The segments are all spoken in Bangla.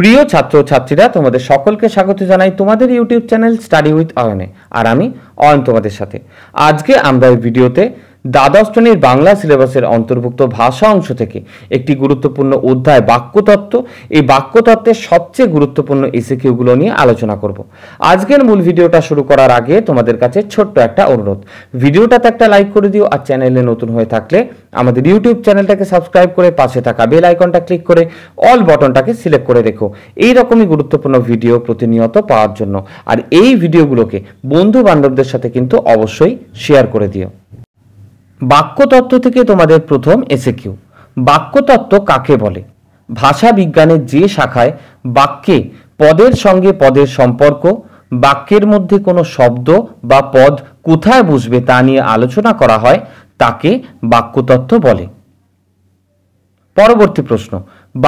প্রিয় ছাত্রছাত্রীরা তোমাদের সকলকে স্বাগত জানাই তোমাদের ইউটিউব চ্যানেল স্টাডি উইথ অয়নে আর আমি অয়ন তোমাদের সাথে আজকে আমরা এই ভিডিওতে দ্বাদশ শ্রেণীর বাংলা সিলেবাসের অন্তর্ভুক্ত ভাষা অংশ থেকে একটি গুরুত্বপূর্ণ অধ্যায় বাক্যতত্ত্ব এই বাক্যতত্ত্বের সবচেয়ে গুরুত্বপূর্ণ এসিকিউগুলো নিয়ে আলোচনা করব আজকের মূল ভিডিওটা শুরু করার আগে তোমাদের কাছে ছোট্ট একটা অনুরোধ ভিডিওটাতে একটা লাইক করে দিও আর চ্যানেলে নতুন হয়ে থাকলে আমাদের ইউটিউব চ্যানেলটাকে সাবস্ক্রাইব করে পাশে থাকা বেল আইকনটা ক্লিক করে অল বটনটাকে সিলেক্ট করে রেখো এই রকমই গুরুত্বপূর্ণ ভিডিও প্রতিনিয়ত পাওয়ার জন্য আর এই ভিডিওগুলোকে বন্ধু বান্ধবদের সাথে কিন্তু অবশ্যই শেয়ার করে দিও বাক্যতত্ত্ব থেকে তোমাদের প্রথম এসে কেউ বাক্যতত্ত্ব কাকে বলে ভাষা বিজ্ঞানের যে শাখায় বাক্যে পদের সঙ্গে পদের সম্পর্ক বাক্যের মধ্যে কোনো শব্দ বা পদ কোথায় বসবে তা নিয়ে আলোচনা করা হয় তাকে বাক্যতত্ত্ব বলে পরবর্তী প্রশ্ন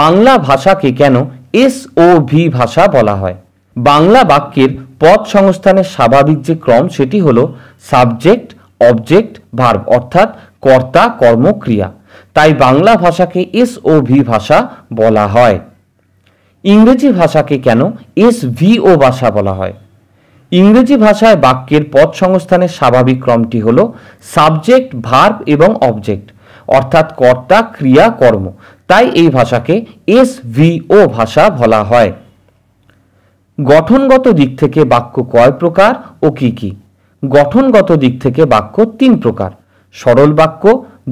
বাংলা ভাষাকে কেন এস ও ভি ভাষা বলা হয় বাংলা বাক্যের পদ সংস্থানের স্বাভাবিক যে ক্রম সেটি হল সাবজেক্ট অবজেক্ট ভার্ব অর্থাৎ কর্তা কর্মক্রিয়া তাই বাংলা ভাষাকে এস ও ভি ভাষা বলা হয় ইংরেজি ভাষাকে কেন এস ভি ও ভাষা বলা হয় ইংরেজি ভাষায় বাক্যের পদ সংস্থানের স্বাভাবিক ক্রমটি হল সাবজেক্ট ভার্ব এবং অবজেক্ট অর্থাৎ কর্তা ক্রিয়া কর্ম তাই এই ভাষাকে এস ভি ও ভাষা বলা হয় গঠনগত দিক থেকে বাক্য কয় প্রকার ও কী কী গঠনগত দিক থেকে বাক্য তিন প্রকার সরল বাক্য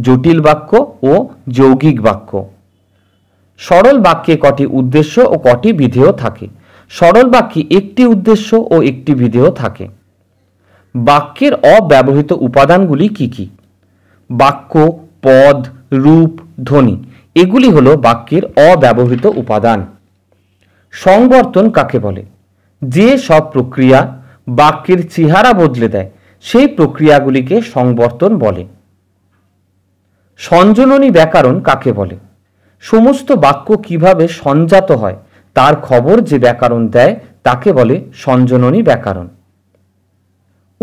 জটিল বাক্য ও যৌগিক বাক্য সরল বাক্যে কটি উদ্দেশ্য ও কটি বিধেয় থাকে সরল বাক্যে একটি উদ্দেশ্য ও একটি বিধেয় থাকে বাক্যের অব্যবহৃত উপাদানগুলি কি কি বাক্য পদ রূপ ধ্বনি এগুলি হল বাক্যের অব্যবহৃত উপাদান সংবর্তন কাকে বলে যে সব প্রক্রিয়া বাক্যের চেহারা বদলে দেয় সেই প্রক্রিয়াগুলিকে সংবর্তন বলে সঞ্জননী ব্যাকরণ কাকে বলে সমস্ত বাক্য কিভাবে সঞ্জাত হয় তার খবর যে ব্যাকরণ দেয় তাকে বলে সঞ্জননী ব্যাকরণ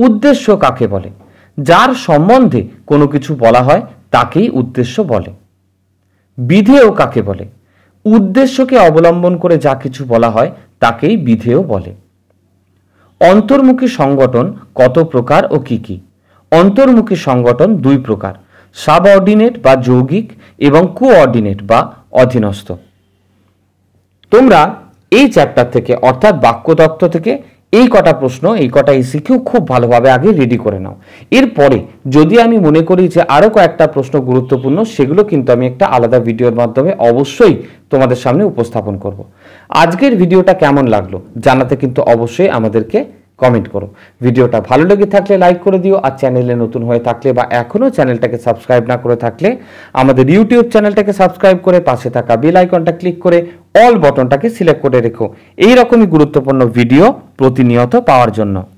উদ্দেশ্য কাকে বলে যার সম্বন্ধে কোনো কিছু বলা হয় তাকেই উদ্দেশ্য বলে বিধেয় কাকে বলে উদ্দেশ্যকে অবলম্বন করে যা কিছু বলা হয় তাকেই বিধেয় বলে অন্তর্মুখী সংগঠন কত প্রকার ও কি কি অন্তর্মুখী সংগঠন দুই প্রকার সাবঅর্ডিনেট বা যৌগিক এবং কোঅর্ডিনেট বা অধীনস্থ তোমরা এই চ্যাপ্টার থেকে অর্থাৎ বাক্যতত্ত্ব থেকে এই কটা প্রশ্ন এই কটা ইসিকিউ খুব ভালোভাবে আগে রেডি করে নাও এরপরে যদি আমি মনে করি যে আরও কয়েকটা প্রশ্ন গুরুত্বপূর্ণ সেগুলো কিন্তু আমি একটা আলাদা ভিডিওর মাধ্যমে অবশ্যই তোমাদের সামনে উপস্থাপন করবো আজকের ভিডিওটা কেমন লাগলো জানাতে কিন্তু অবশ্যই আমাদেরকে কমেন্ট করো ভিডিওটা ভালো লেগে থাকলে লাইক করে দিও আর চ্যানেলে নতুন হয়ে থাকলে বা এখনও চ্যানেলটাকে সাবস্ক্রাইব না করে থাকলে আমাদের ইউটিউব চ্যানেলটাকে সাবস্ক্রাইব করে পাশে থাকা বেল আইকনটা ক্লিক করে অল বটনটাকে সিলেক্ট করে রেখো এইরকমই গুরুত্বপূর্ণ ভিডিও প্রতিনিয়ত পাওয়ার জন্য